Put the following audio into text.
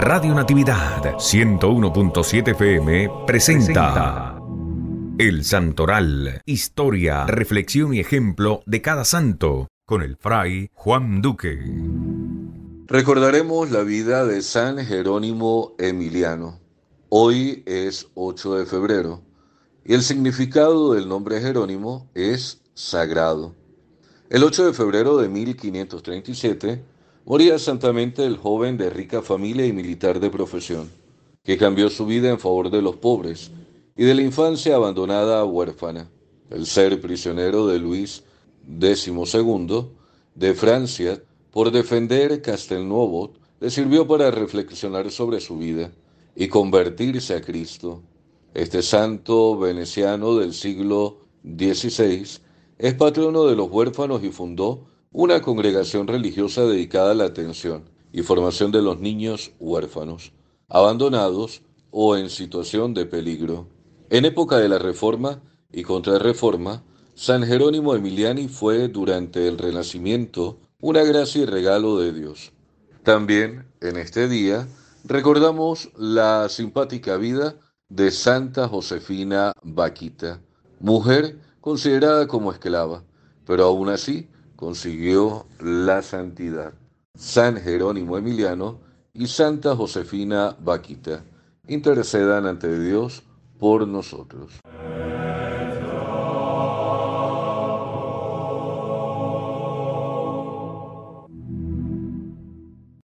Radio Natividad 101.7 FM presenta El Santoral, historia, reflexión y ejemplo de cada santo, con el fray Juan Duque. Recordaremos la vida de San Jerónimo Emiliano. Hoy es 8 de febrero y el significado del nombre Jerónimo es sagrado. El 8 de febrero de 1537, moría santamente el joven de rica familia y militar de profesión, que cambió su vida en favor de los pobres y de la infancia abandonada a huérfana. El ser prisionero de Luis XII de Francia por defender Castelnuovo le sirvió para reflexionar sobre su vida y convertirse a Cristo. Este santo veneciano del siglo XVI es patrono de los huérfanos y fundó una congregación religiosa dedicada a la atención y formación de los niños huérfanos, abandonados o en situación de peligro. En época de la Reforma y Contrarreforma, San Jerónimo Emiliani fue durante el Renacimiento una gracia y regalo de Dios. También en este día recordamos la simpática vida de Santa Josefina Baquita, mujer considerada como esclava, pero aún así consiguió la santidad. San Jerónimo Emiliano y Santa Josefina Vaquita intercedan ante Dios por nosotros.